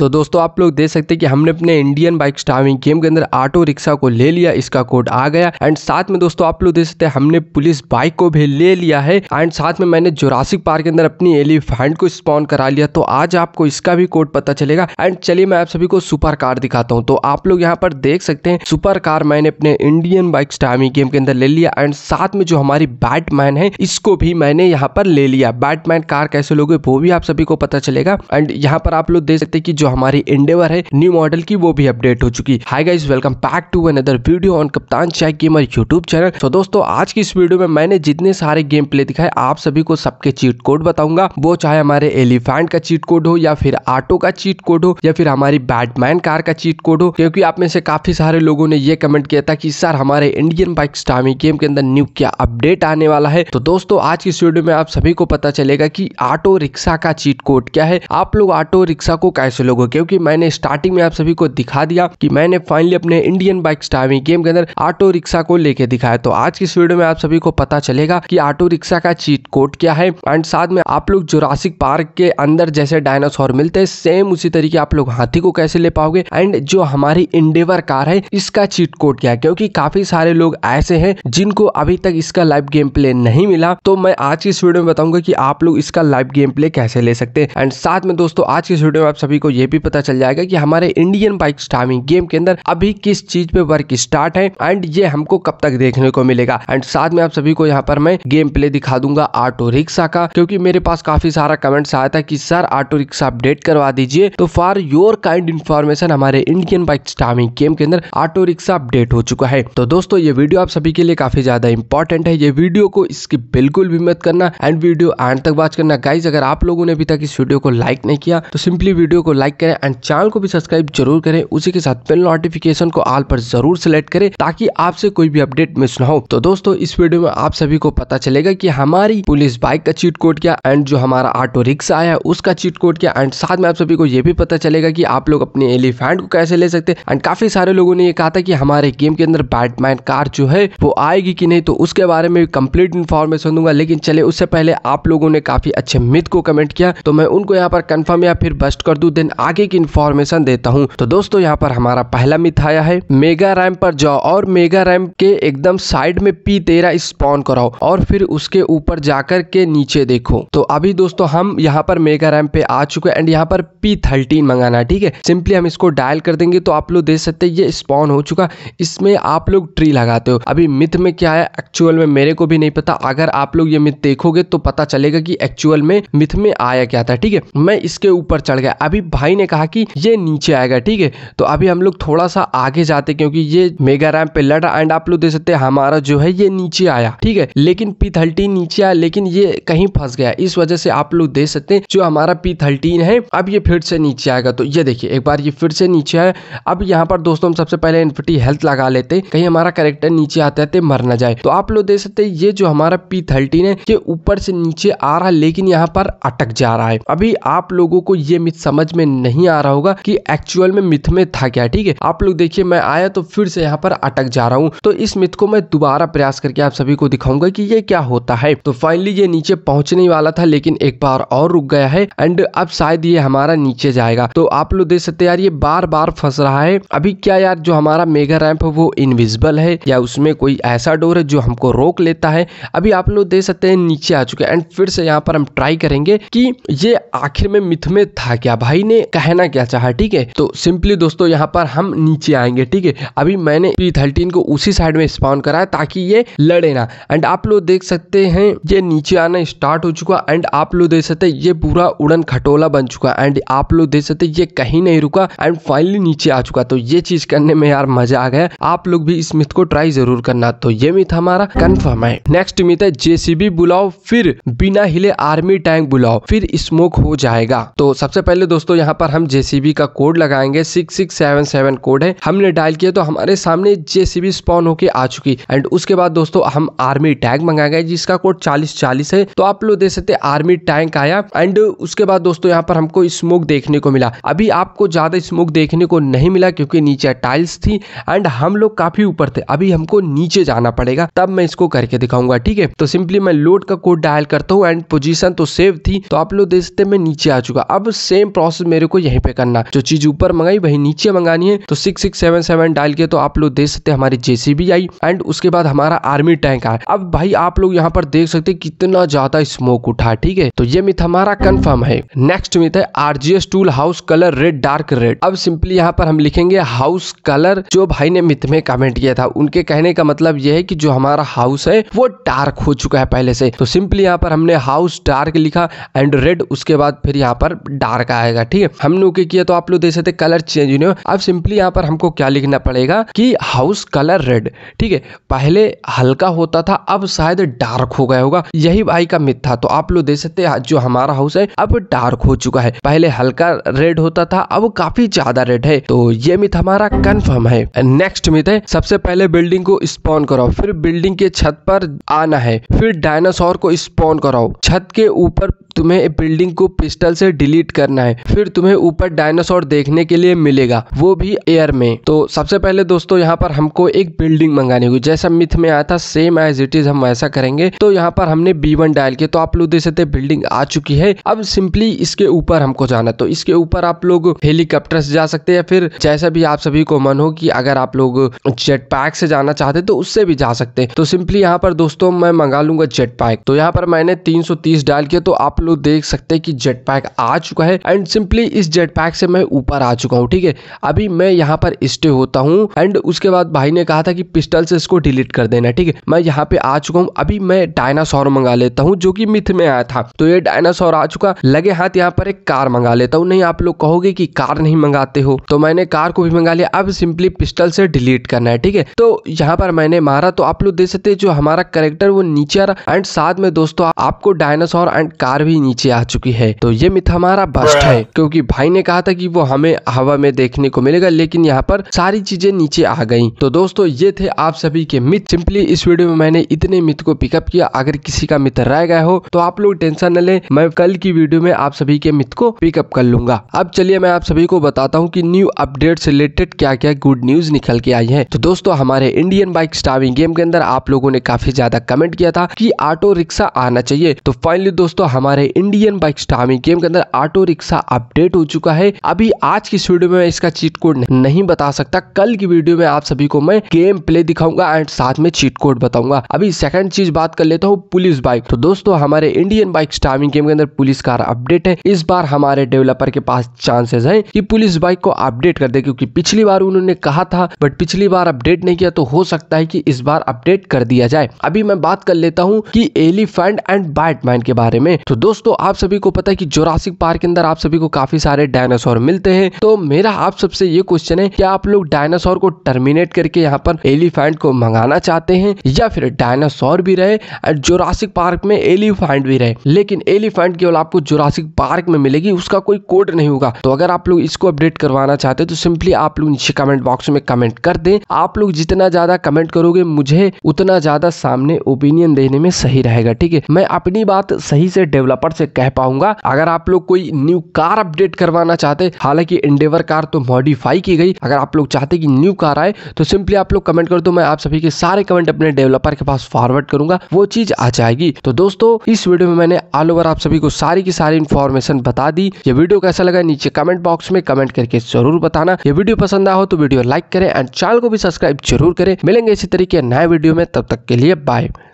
तो दोस्तों आप लोग देख सकते हैं कि हमने अपने इंडियन बाइक स्टार्विंग गेम के अंदर ऑटो रिक्शा को ले लिया इसका कोड आ गया एंड साथ में दोस्तों आप लोग देख सकते हैं हमने पुलिस बाइक को भी ले लिया है एंड साथ में मैंने जोरासिक पार्क के अंदर अपनी एलिफेंट को स्पॉन करा लिया तो आज आपको इसका भी कोड पता चलेगा एंड चलिए मैं आप सभी को सुपर कार दिखाता हूँ तो आप लोग यहाँ पर देख सकते हैं सुपर कार मैंने अपने इंडियन बाइक स्टार्विंग गेम के अंदर ले लिया एंड साथ में जो हमारी बैटमैन है इसको भी मैंने यहाँ पर ले लिया बैटमैन कार कैसे लोगे वो भी आप सभी को पता चलेगा एंड यहाँ पर आप लोग देख सकते हैं कि जो हमारी इंडेवर है न्यू मॉडल की वो भी अपडेट हो चुकी hi guys welcome back to another video on Kaptaan Chai gamer YouTube channel तो दोस्तों आज की इस वीडियो में मैंने जितने सारे गेम प्ले दिखाए आप सभी को सबके चीट कोड बताऊंगा वो चाहे हमारे एलिफेंट का चीट कोड हो या फिर ऑटो का चीट कोड हो या फिर हमारी बैटमैन कार का चीट कोड हो क्योंकि आप में से काफी सारे लोगों ने ये कमेंट किया था कि सर हमारे इंडियन बाइक स्टामी गेम के अंदर न्यू क्या अपडेट आने वाला है तो दोस्तों आज की इस वीडियो में आप सभी को पता चलेगा कि ऑटो रिक्शा का चीट कोड क्या है आप लोग ऑटो रिक्शा को कैसे लोग लोगों क्योंकि मैंने स्टार्टिंग में आप सभी को दिखा दिया कि मैंने फाइनली अपने इंडियन बाइक स्टार्विंग गेम के अंदर ऑटो रिक्शा को लेके दिखाया तो आज की इस वीडियो में आप सभी को पता चलेगा कि ऑटो रिक्शा का चीज कोट किया है एंड साथ में आप लोग जोरासिक पार्क के अंदर जैसे डायनासोर मिलते हैं सेम उसी तरीके आप लोग हाथी को कैसे ले पाओगे एंड जो हमारी इंडेवर कार है इसका चीट कोट क्या है क्योंकि काफी सारे लोग ऐसे हैं जिनको अभी तक इसका लाइव गेम प्ले नहीं मिला तो मैं आज की इस वीडियो में बताऊंगा कि आप लोग इसका लाइव गेम प्ले कैसे ले सकते हैं एंड साथ में दोस्तों आज की इस वीडियो में आप सभी को यह भी पता चल जाएगा कि हमारे इंडियन बाइक स्टार्मिंग गेम के अंदर अभी किस चीज पे वर्क स्टार्ट है एंड ये हमको कब तक देखने को मिलेगा एंड साथ में आप सभी को यहाँ पर मैं गेम प्ले दिखा दूंगा ऑटो रिक्शा का क्योंकि मेरे पास काफी सारा कमेंट्स आया था कि सर ऑटो रिक्शा अपडेट करवा दीजिए तो फॉर योर काइंड इन्फॉर्मेशन हमारे इंडियन बाइक स्टार्मिंग गेम के अंदर ऑटो रिक्शा अपडेट हो चुका है तो दोस्तों ये वीडियो आप सभी के लिए काफी ज्यादा इंपॉर्टेंट है ये वीडियो को इसकी बिल्कुल भी मत करना एंड वीडियो एंड तक बात करना गाइज अगर आप लोगों ने अभी तक इस वीडियो को लाइक नहीं किया तो सिंपली वीडियो को लाइक करें एंड चैनल को भी सब्सक्राइब जरूर करें उसी के साथ बिल नोटिफिकेशन को आल पर जरूर सेलेक्ट करें ताकि आपसे कोई भी अपडेट मिस ना हो तो दोस्तों इस वीडियो में आप सभी को पता चलेगा कि हमारी पुलिस बाइक का चीट कोड क्या एंड जो हमारा ऑटो रिक्शा आया उसका चीट कोड क्या एंड साथ में आप सभी को ये भी पता चलेगा कि आप लोग अपने एलिफेंट को कैसे ले सकते हैं एंड काफी सारे लोगों ने ये कहा था कि हमारे गेम के अंदर बैटमैन कार जो है वो आएगी कि नहीं तो उसके बारे में कंप्लीट इन्फॉर्मेशन दूंगा लेकिन चले उससे पहले आप लोगों ने काफी अच्छे मिथ को कमेंट किया तो मैं उनको यहाँ पर कंफर्म या फिर बस्ट कर दू देन आगे की इन्फॉर्मेशन देता हूँ तो दोस्तों यहाँ पर हमारा पहला मिथ आया है मेगा रैम पर जाओ और मेगा रैम के एकदम साइड में पी तेरा स्पॉन कराओ और फिर उसके ऊपर जा जाकर के नीचे देखो तो अभी दोस्तों हम यहाँ पर मेगा रैम पे आ चुके हैं एंड यहाँ पर पी थर्टीन मंगाना ठीक है सिंपली हम इसको डायल कर देंगे तो आप लोग देख सकते हैं ये स्पॉन हो चुका इसमें आप लोग ट्री लगाते हो अभी मिथ में क्या है एक्चुअल में मेरे को भी नहीं पता अगर आप लोग ये मिथ देखोगे तो पता चलेगा कि एक्चुअल में मिथ में आया क्या था ठीक है मैं इसके ऊपर चढ़ गया अभी भाई ने कहा कि ये नीचे आएगा ठीक है तो अभी हम लोग थोड़ा सा आगे जाते क्योंकि ये मेगा रैम पे लड़ा एंड आप लोग देख सकते हैं हमारा जो है ये नीचे आया ठीक है लेकिन पी थर्टीन नीचे आया लेकिन ये कहीं फंस गया इस वजह से आप लोग देख सकते हैं जो हमारा पी थर्टीन है अब ये फिर से नीचे आएगा तो ये देखिए एक बार ये फिर से नीचे आए अब यहाँ पर दोस्तों हम सबसे पहले इन्फिटी हेल्थ लगा लेते कहीं हमारा करेक्टर नीचे आते आते मर ना जाए तो आप लोग देख सकते हैं ये जो हमारा पी थर्टीन है ये ऊपर से नीचे आ रहा है लेकिन यहाँ पर अटक जा रहा है अभी आप लोगों को ये मिथ समझ में नहीं आ रहा होगा कि एक्चुअल में मिथ में था क्या ठीक है आप लोग देखिए मैं आया तो फिर से यहाँ पर अटक जा रहा हूँ तो इस मिथ को मैं दोबारा प्रयास करके आप सभी को दिखाऊंगा कि ये क्या होता है तो फाइनली फाइनली ये नीचे पहुंचने वाला था लेकिन एक बार और रुक गया है एंड अब शायद ये हमारा नीचे जाएगा तो आप लोग देख सकते यार ये बार बार फंस रहा है अभी क्या यार जो हमारा मेगा रैम्प है वो इनविजिबल है या उसमें कोई ऐसा डोर है जो हमको रोक लेता है अभी आप लोग देख सकते हैं नीचे आ चुके एंड फिर से यहाँ पर हम ट्राई करेंगे कि ये आखिर में मिथ में था क्या भाई ने कहना क्या चाह ठीक है तो सिंपली दोस्तों यहाँ पर हम नीचे आएंगे ठीक है अभी मैंने थर्टीन को उसी साइड में स्पॉन कराया ताकि ये लड़े ना एंड आप लोग देख सकते हैं ये नीचे आना स्टार्ट हो चुका एंड आप लोग देख सकते ये पूरा उड़न खटोला बन चुका एंड आप लोग देख सकते ये कहीं नहीं रुका एंड फाइनली नीचे आ चुका तो ये चीज करने में यार मजा आ गया आप लोग भी इस मिथ को ट्राई जरूर करना तो ये मिथ हमारा कन्फर्म है नेक्स्ट मिथ है जेसीबी बुलाओ फिर बिना हिले आर्मी टैंक बुलाओ फिर स्मोक हो जाएगा तो सबसे पहले दोस्तों यहाँ पर हम जेसीबी का कोड लगाएंगे six six seven seven code है हमने डायल किया तो हमारे सामने जेसीबी स्पॉन होके आ चुकी एंड उसके बाद दोस्तों हम आर्मी टैग मंगाएंगे जिसका कोड चालीस चालीस चालीस है तो आप लोग देख सकते आर्मी टैंक आया एंड उसके बाद दोस्तों यहाँ पर हमको स्मोक देखने को मिला अभी आपको ज्यादा स्मोक देखने को नहीं मिला क्योंकि नीचे टाइल्स थी एंड हम लोग काफी ऊपर थे अभी हमको नीचे जाना पड़ेगा तब मैं इसको करके दिखाऊंगा ठीक है तो सिंपली मैं लोड का कोड डायल करता हूँ एंड पोजीशन तो सेव थी तो आप लोग देख सकते मैं नीचे आ चुका अब सेम प्रोसेस मेरे को यहीं पे करना जो चीज ऊपर मंगाई वही नीचे मंगानी है तो six six seven seven dial के तो आप लोग देख सकते हमारी जेसीबी आई एंड उसके बाद हमारा आर्मी टैंक आया अब भाई आप लोग यहाँ पर देख सकते कितना ज्यादा स्मोक उठा ठीक है तो ये मिथ हमारा कंफर्म है नेक्स्ट मिथ है RGS tool house colour red dark red अब सिंपली यहाँ पर हम लिखेंगे हाउस कलर जो भाई ने मिथ में कमेंट किया था उनके कहने का मतलब यह है कि जो हमारा हाउस है वो डार्क हो चुका है पहले से तो सिंपली यहाँ पर हमने हाउस डार्क लिखा एंड रेड उसके बाद फिर यहाँ पर डार्क आएगा ठीक है हमने ओके किया तो आप लोग देख सकते कलर चेंज नहीं हो अब सिंपली यहाँ पर हमको क्या लिखना पड़ेगा कि हाउस कलर रेड ठीक है पहले हल्का होता था अब शायद डार्क हो गया होगा यही भाई का मिथ था तो आप लोग देख सकते हैं जो हमारा हाउस है अब डार्क हो चुका है पहले हल्का रेड होता था अब काफी ज्यादा रेड है तो ये मिथ हमारा कंफर्म है नेक्स्ट मिथ है सबसे पहले बिल्डिंग को स्पॉन कराओ फिर बिल्डिंग के छत पर आना है फिर डायनासोर को स्पॉन कराओ छत के ऊपर तुम्हें बिल्डिंग को पिस्टल से डिलीट करना है फिर तुम्हें ऊपर डायनासोर देखने के लिए मिलेगा वो भी एयर में तो सबसे पहले दोस्तों यहाँ पर हमको एक बिल्डिंग मंगानी होगी जैसा मिथ में आया था सेम एज इट इज हम वैसा करेंगे तो यहाँ पर हमने बी वन डायल किया तो आप लोग देख सकते बिल्डिंग आ चुकी है अब सिंपली इसके ऊपर हमको जाना तो इसके ऊपर आप लोग हेलीकॉप्टर से जा सकते हैं फिर जैसा भी आप सभी को मन हो कि अगर आप लोग जेट पैक से जाना चाहते तो उससे भी जा सकते तो सिंपली यहाँ पर दोस्तों मैं मंगा लूंगा जेट पैक तो यहाँ पर मैंने 330 डायल किया तो आप लोग देख सकते हैं कि जेट पैक आ चुका है एंड सिंपली इस जेट पैक से मैं ऊपर आ चुका हूँ ठीक है अभी मैं यहाँ पर स्टे होता हूँ एंड उसके बाद भाई ने कहा था कि पिस्टल से इसको डिलीट कर देना ठीक है मैं यहाँ पे आ चुका हूँ अभी मैं डायनासोर मंगा लेता हूँ जो की मिथ में आया था तो ये डायनासोर आ चुका लगे हाथ यहाँ पर एक कार मंगा लेता हूँ नहीं आप लोग कहोगे की कार नहीं मंगाते हो तो मैंने कार को भी मंगा लिया अब सिंपली पिस्टल से डिलीट करना है ठीक है तो यहाँ पर मैंने मारा तो आप लोग देख सकते जो हमारा करेक्टर वो नीचे आ रहा एंड साथ में दोस्तों आपको डायनासोर एंड कार भी अभी नीचे आ चुकी है तो ये मिथ हमारा बस्ट है क्योंकि भाई ने कहा था कि वो हमें हवा में देखने को मिलेगा लेकिन यहाँ पर सारी चीजें नीचे आ गई तो दोस्तों ये थे आप सभी के मिथ सिंपली इस वीडियो में मैंने इतने मिथ को पिकअप किया अगर किसी का मित्र रह गया हो तो आप लोग टेंशन न ले मैं कल की वीडियो में आप सभी के मिथ को पिकअप कर लूंगा अब चलिए मैं आप सभी को बताता हूँ की न्यू अपडेट से रिलेटेड क्या क्या गुड न्यूज निकल के आई है तो दोस्तों हमारे इंडियन बाइक स्टार्विंग गेम के अंदर आप लोगों ने काफी ज्यादा कमेंट किया था की ऑटो रिक्शा आना चाहिए तो फाइनली दोस्तों हमारे रहे इंडियन बाइक स्टामी गेम के अंदर ऑटो रिक्शा अपडेट हो चुका है अभी आज की वीडियो में इसका चीट कोड नहीं बता सकता कल की वीडियो में आप सभी को मैं गेम प्ले दिखाऊंगा एंड साथ में चीट कोड बताऊंगा अभी सेकंड चीज बात कर लेता हूँ पुलिस बाइक तो दोस्तों हमारे इंडियन बाइक स्टामी गेम के अंदर पुलिस कार अपडेट है इस बार हमारे डेवलपर के पास चांसेस है की पुलिस बाइक को अपडेट कर दे क्यूँकी पिछली बार उन्होंने कहा था बट पिछली बार अपडेट नहीं किया तो हो सकता है की इस बार अपडेट कर दिया जाए अभी मैं बात कर लेता हूँ की एलिफेंट एंड बैटमैन के बारे में तो दोस्तों आप सभी को पता है कि जोरासिक पार्क के अंदर आप सभी को काफी सारे डायनासोर मिलते हैं तो मेरा आप सबसे ये क्वेश्चन है कि आप लोग डायनासोर को टर्मिनेट करके यहाँ पर एलिफेंट को मंगाना चाहते हैं या फिर डायनासोर भी रहे और जोरासिक पार्क में एलिफेंट भी रहे लेकिन एलिफेंट केवल आपको जोरासिक पार्क में मिलेगी उसका कोई कोड नहीं होगा तो अगर आप लोग इसको अपडेट करवाना चाहते हैं तो सिंपली आप लोग नीचे कमेंट बॉक्स में कमेंट कर दे आप लोग जितना ज्यादा कमेंट करोगे मुझे उतना ज्यादा सामने ओपिनियन देने में सही रहेगा ठीक है मैं अपनी बात सही से डेवलप पर से कह पाऊंगा अगर आप लोग कोई न्यू कार अपडेट करवाना चाहते हालांकि इंडेवर कार तो मॉडिफाई की गई अगर आप लोग चाहते कि न्यू कार आए तो सिंपली आप लोग कमेंट कर दो मैं आप सभी के सारे कमेंट अपने डेवलपर के पास फॉरवर्ड करूंगा वो चीज आ जाएगी तो दोस्तों इस वीडियो में मैंने ऑल ओवर आप सभी को सारी की सारी इन्फॉर्मेशन बता दी ये वीडियो कैसा लगा नीचे कमेंट बॉक्स में कमेंट करके जरूर बताना ये वीडियो पसंद आ हो तो वीडियो लाइक करें एंड चैनल को भी सब्सक्राइब जरूर करें मिलेंगे इसी तरीके नए वीडियो में तब तक के लिए बाय